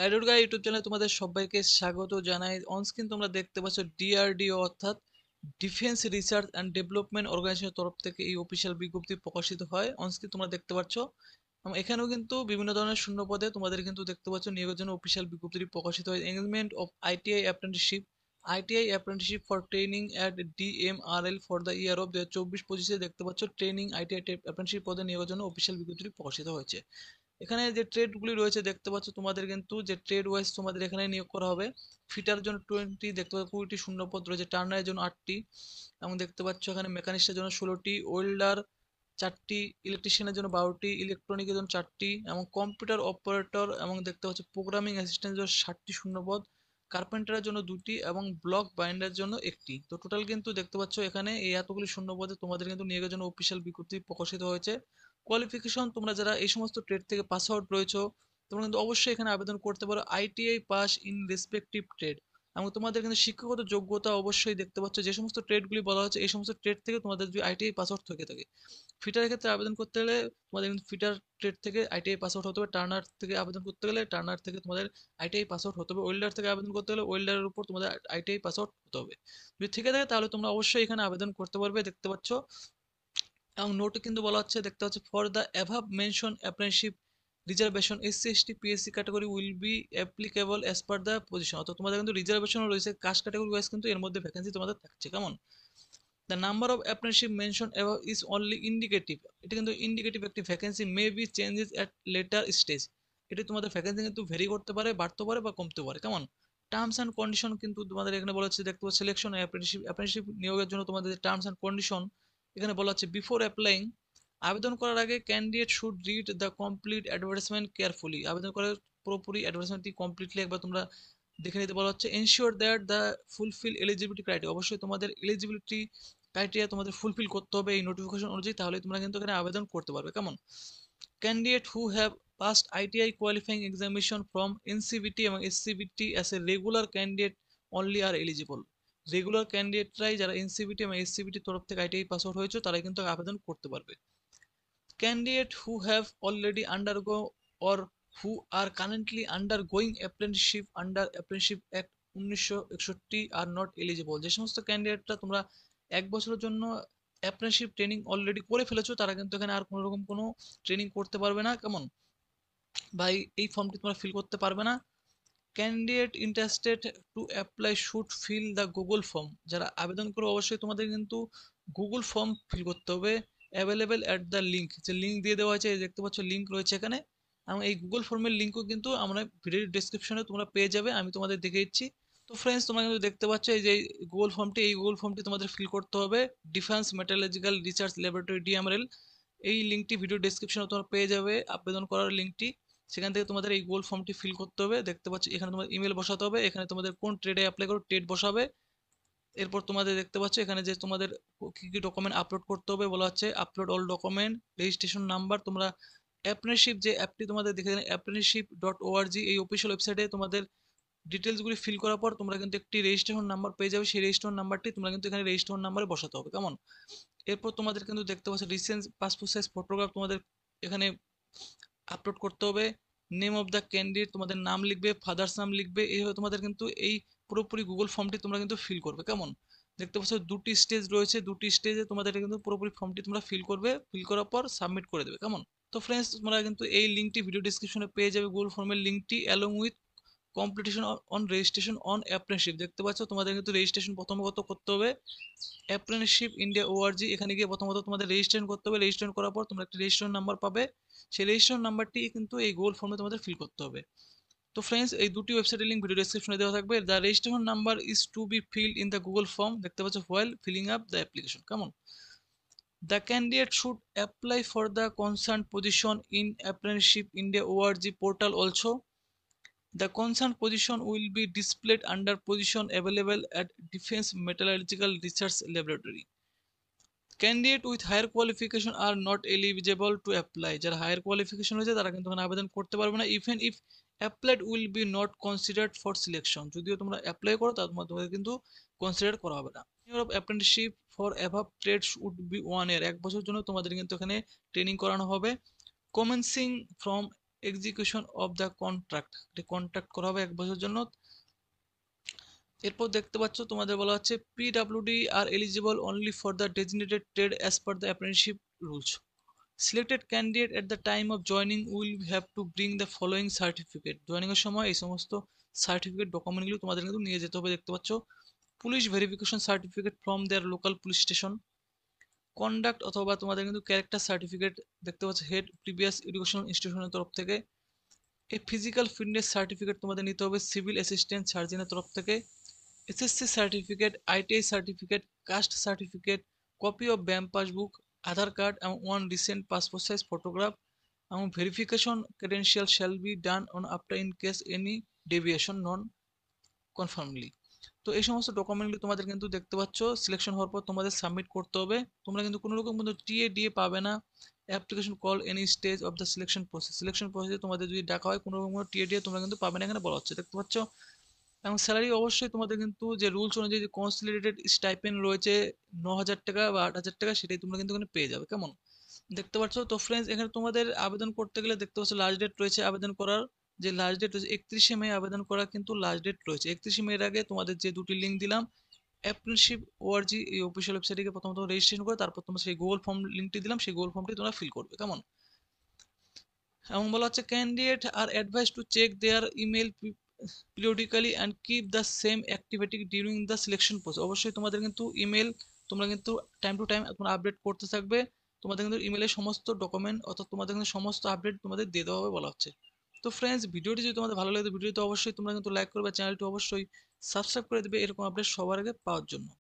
নাইডুর্গা YouTube channel তোমাদের সবাইকে স্বাগত জানাই অনস্ক্রিন তোমরা দেখতে পাচ্ছ ডিআরডিও অর্থাৎ ডিফেন্স রিসার্চ অ্যান্ড ডেভেলপমেন্ট অর্গানাইজেশনের তরফ থেকে এই অফিসিয়াল বিজ্ঞপ্তি প্রকাশিত হয় অনস্ক্রিন তোমরা দেখতে পাচ্ছ এখানেও কিন্তু বিভিন্ন ধরনের শূন্য পদে তোমাদের কিন্তু দেখতে পাচ্ছ নিয়োগের জন্য অফিসিয়াল বিজ্ঞপ্তিটি প্রকাশিত হয় engagement of ITI apprenticeship ITI apprenticeship for training at DMRL for the year of দু হাজার চব্বিশ পঁচিশে দেখতে পাচ্ছ ট্রেনিং আইটিআই অ্যাপ্রেন্টিসশিপ পদে নিয়োগের জন্য অফিসিয়াল বিজ্ঞপ্তিটি প্রকাশিত হয়েছে এখানে যে ট্রেডগুলি রয়েছে দেখতে পাচ্ছ তোমাদের কিন্তু যে ট্রেড ওয়াইজ তোমাদের এখানে নিয়োগ করা হবে ফিটার জন্য টোয়েন্টি দেখতে পাচ্ছ কুড়িটি শূন্যপদ রয়েছে টার্নারের জন্য আটটি এবং দেখতে পাচ্ছ এখানে মেকানিস্টের জন্য ষোলোটি ওয়েল্ডার চারটি ইলেকট্রিশিয়ানের জন্য বারোটি ইলেকট্রনিকের জন্য চারটি এবং কম্পিউটার অপারেটর এবং দেখতে পাচ্ছ প্রোগ্রামিং অ্যাসিস্ট্যান্টের জন্য ষাটটি শূন্যপদ কার্পেন্টারের জন্য দুটি এবং ব্লক বাইন্ডার জন্য একটি তো টোটাল কিন্তু দেখতে পাচ্ছ এখানে এই এতগুলি শূন্যপদে তোমাদের কিন্তু নিয়োগের জন্য অফিসিয়াল বিজ্ঞপ্তি প্রকাশিত হয়েছে কোয়ালিফিকেশন তোমরা যারা এই সমস্ত ট্রেড থেকে পাস আউট রয়েছো তোমরা কিন্তু অবশ্যই এখানে আবেদন করতে পারো ITI pass in respective trade এবং তোমাদের কিন্তু শিক্ষাগত যোগ্যতা অবশ্যই দেখতে পাচ্ছ যে সমস্ত ট্রেডগুলি বলা হচ্ছে এই সমস্ত ট্রেড থেকে তোমাদের যদি আইটিআই পাসওয়ার্ড থেকে থাকে ফিটারের ক্ষেত্রে আবেদন করতে গেলে তোমাদের কিন্তু ফিটার ট্রেড থেকে আইটিআই আউট হতে হবে টার্নার থেকে আবেদন করতে গেলে টার্নার থেকে তোমাদের আইটিআই পাসওয়ার্ড হতে হবে ওয়েল্ডার থেকে আবেদন করতে গেলে ওয়েল্ডারের উপর তোমাদের আইটিআই পাসওয়ার্ড হতে হবে যদি থেকে থাকে তাহলে তোমরা অবশ্যই এখানে আবেদন করতে পারবে দেখতে পাচ্ছ এবং নোটে কিন্তু বলা হচ্ছে দেখতে হচ্ছে for the above mention apprenticeship reservation S T PSC category will be applicable as per the position অর্থাৎ তোমাদের কিন্তু রিজার্ভেশনও রয়েছে কাস্ট ক্যাটাগরি ওয়াইজ কিন্তু এর মধ্যে ভ্যাকেন্সি তোমাদের থাকছে কেমন the number of apprenticeship mention above is only indicative এটা কিন্তু ইন্ডিকেটিভ একটি vacancy may be changes at later stage এটি তোমাদের ভ্যাকেন্সি কিন্তু ভেরি করতে পারে বাড়তে পারে বা কমতে পারে কেমন টার্মস অ্যান্ড কন্ডিশন কিন্তু তোমাদের এখানে বলা হচ্ছে দেখতে পাচ্ছি সিলেকশন অ্যাপ্রেন্টশিপ অ্যাপ্রেন্টশিপ নিয়োগের জন্য তোমাদের টার্মস অ্যান্ড কন্ডিশন এখানে বলা হচ্ছে বিফোর অ্যাপ্লাইং আবেদন করার আগে candidate should read the complete advertisement carefully আবেদন করার পুরোপুরি অ্যাডভার্টাইজমেন্টটি কমপ্লিটলি একবার তোমরা দেখে নিতে বলা হচ্ছে ensure that the fulfil eligibility criteria অবশ্যই তোমাদের এলিজিবিলিটি ক্রাইটেরিয়া তোমাদের ফুলফিল করতে হবে এই নোটিফিকেশন অনুযায়ী তাহলে তোমরা কিন্তু এখানে আবেদন করতে পারবে কেমন candidate who have passed ITI qualifying examination from NCVT এবং SCVT as a regular candidate only are eligible regular ক্যান্ডিডেটরাই যারা এনসিবিটি এবং এসসিবিটির তরফ থেকে আইটিআই পাস আউট হয়েছে তারা কিন্তু আবেদন করতে পারবে candidate who have already undergo or who are currently undergoing apprenticeship under apprenticeship act উনিশশো একষট্টি আর নট এলিজিবল যে সমস্ত ক্যান্ডিডেটরা তোমরা এক বছরের জন্য অ্যাপ্রেন্টিসশিপ ট্রেনিং অলরেডি করে ফেলেছো তারা কিন্তু এখানে আর কোনো রকম কোনো ট্রেনিং করতে পারবে না কেমন ভাই এই ফর্মটি তোমরা ফিল করতে পারবে না candidate interested to apply should fill the Google form যারা আবেদন করবে অবশ্যই তোমাদের কিন্তু গুগল ফর্ম ফিল করতে হবে অ্যাভেলেবেল অ্যাট দ্য লিঙ্ক যে লিঙ্ক দিয়ে দেওয়া হয়েছে দেখতে পাচ্ছ লিঙ্ক রয়েছে এখানে এবং এই গুগল ফর্মের লিঙ্কও কিন্তু আমরা ভিডিও ডিসক্রিপশনে তোমরা পেয়ে যাবে আমি তোমাদের দেখে দিচ্ছি তো ফ্রেন্ডস তোমরা কিন্তু দেখতে পাচ্ছ এই যে গুগল ফর্মটি এই গুগল ফর্মটি তোমাদের ফিল করতে হবে defence metallurgical research laboratory DML এই লিঙ্কটি ভিডিও ডিসক্রিপশনে তোমরা পেয়ে যাবে আবেদন করার লিঙ্কটি সেখান থেকে তোমাদের এই গোল ফর্মটি ফিল করতে হবে দেখতে পাচ্ছ এখানে তোমাদের ইমেল বসাতে হবে এখানে তোমাদের কোন ট্রেডে অ্যাপ্লাই করো ট্রেড বসাবে এরপর তোমাদের দেখতে পাচ্ছ এখানে যে তোমাদের কী কী ডকুমেন্ট আপলোড করতে হবে বলা হচ্ছে upload all document registration number তোমরা অ্যাপ্রেনশিপ যে অ্যাপটি তোমাদের দেখে দিলেন অ্যাপ্রেনশিপ ডট ওআরজি এই অফিসিয়াল ওয়েবসাইটে তোমাদের ডিটেলসগুলি ফিল করার পর তোমরা কিন্তু একটি রেজিস্ট্রেশন নাম্বার পেয়ে যাবে সেই রেজিস্ট্রেশন নাম্বারটি তোমরা কিন্তু এখানে রেজিস্ট্রেশন নাম্বারে বসাতে হবে কেমন এরপর তোমাদের কিন্তু দেখতে পাচ্ছ রিসেন্ট পাসপোর্ট সাইজ ফটোগ্রাফ তোমাদের এখানে আপলোড করতে হবে নেম অফ দ্য ক্যান্ডিডেট তোমাদের নাম লিখবে ফাদার্স নাম লিখবে এইভাবে তোমাদের কিন্তু এই পুরোপুরি গুগল ফর্মটি তোমরা কিন্তু ফিল করবে কেমন দেখতে পাচ্ছ দুটি স্টেজ রয়েছে দুটি স্টেজে তোমাদের কিন্তু পুরোপুরি ফর্মটি তোমরা ফিল করবে ফিল করার পর সাবমিট করে দেবে কেমন তো ফ্রেন্ডস তোমরা কিন্তু এই লিঙ্কটি ভিডিও ডিসক্রিপশনে পেয়ে যাবে গুগল ফর্মের লিঙ্কটি along with competition on registration on apprenticeship দেখতে পাচ্ছ তোমাদের কিন্তু রেজিস্ট্রেশন প্রথমত করতে হবে অ্যাপ্রেন্টশিপ ইন্ডিয়া ওআরজি এখানে গিয়ে প্রথমত তোমাদের রেজিস্ট্রেশন করতে হবে রেজিস্ট্রেশন করার পর তোমরা একটা রেজিস্ট্রেশন নাম্বার পাবে সেই রেজিস্ট্রেশন নাম্বারটি কিন্তু এই গোল ফর্মে তোমাদের ফিল করতে হবে তো ফ্রেন্ডস এই দুটি ওয়েবসাইটের লিঙ্ক ভিডিও ডিসক্রিপশনে দেওয়া থাকবে the registration number is to be filled in the Google form দেখতে পাচ্ছ while filling up the application কেমন the candidate should apply for the concern position in Apprenticeship India org portal also The concerned position will be displayed under position available at Defense Metallurgical Research Laboratory. Candidate with higher qualification are not eligible to apply যারা higher qualification হয়েছে তারা কিন্তু আবেদন করতে পারবে না even if applied will be not considered for selection যদিও তোমরা অ্যাপ্লাই করো তার তোমাদের কিন্তু কনসিডার করা হবে না of apprenticeship for above trades would be one year এক বছর জন্য তোমাদের কিন্তু এখানে ট্রেনিং করানো হবে commencing from execution of the contract contract করা হবে এক বছরের জন্য এরপর দেখতে পাচ্ছ তোমাদের বলা হচ্ছে PWD are eligible only for the designated trade as per the apprenticeship rules selected candidate at the time of joining will have to bring the following certificate জয়নিংয়ের সময় এই সমস্ত সার্টিফিকেট ডকুমেন্টগুলো তোমাদের কিন্তু নিয়ে যেতে হবে দেখতে পাচ্ছ police verification certificate from their local police station conduct অথবা তোমাদের কিন্তু ক্যারেক্টার সার্টিফিকেট দেখতে পাচ্ছ হেড প্রিভিয়াস এডুকেশনাল ইনস্টিটিউশনের তরফ থেকে এই ফিজিক্যাল ফিটনেস সার্টিফিকেট তোমাদের নিতে হবে সিভিল অ্যাসিস্ট্যান্ট সার্জনের তরফ থেকে SSC certificate ITI certificate caste certificate copy of bank passbook Aadhaar card এবং one recent passport size photograph এবং verification credential shall be done on after in case any deviation non confirmly তো এই সমস্ত ডকুমেন্টগুলি তোমাদের কিন্তু দেখতে পাচ্ছ সিলেকশন হওয়ার পর তোমাদের সাবমিট করতে হবে তোমরা কিন্তু কোনো রকম কিন্তু টিএ ডিএ পাবে না application call any stage of the selection process selection প্রসেসে তোমাদের যদি ডাকা হয় কোনো রকম কোনো টিএ ডিএ তোমরা কিন্তু পাবে না এখানে বলা হচ্ছে দেখতে পাচ্ছ এবং স্যালারি অবশ্যই তোমাদের কিন্তু যে রুলস অনুযায়ী যে কনসিলেটেড স্টাইপেন্ড রয়েছে ন হাজার টাকা বা আট হাজার টাকা সেটাই তোমরা কিন্তু এখানে পেয়ে যাবে কেমন দেখতে পাচ্ছ তো ফ্রেন্ডস এখানে তোমাদের আবেদন করতে গেলে দেখতে পাচ্ছ লাস্ট ডেট রয়েছে আবেদন করার যে লাস্ট ডেট রয়েছে একত্রিশে মে আবেদন করা কিন্তু লাস্ট ডেট রয়েছে একত্রিশে মের আগে তোমাদের যে দুটি লিঙ্ক দিলাম অ্যাপ্রেনশিপ ওআরজি এই অফিসিয়াল ওয়েবসাইটে প্রথমত রেজিস্ট্রেশন করে তারপর তোমরা সেই গুগল ফর্ম লিঙ্কটি দিলাম সেই গুগল ফর্মটি তোমরা ফিল করবে কেমন এবং বলা হচ্ছে ক্যান্ডিডেট আর advice to check their email periodically and keep the same activity during the selection process অবশ্যই তোমাদের কিন্তু ইমেল তোমরা কিন্তু টাইম টু টাইম তোমরা আপডেট করতে থাকবে তোমাদের কিন্তু ইমেলের সমস্ত ডকুমেন্ট অর্থাৎ তোমাদের কিন্তু সমস্ত আপডেট তোমাদের দিয়ে দেওয়া হবে বলা হচ্ছে তো ফ্রেন্ডস ভিডিওটি যদি তোমাদের ভালো লাগে ভিডিওটি অবশ্যই তোমরা কিন্তু লাইক করবে চ্যানেলটি অবশ্যই সাবস্ক্রাইব করে দেবে এরকম আপডেট সবার আগে পাওয়ার জন্য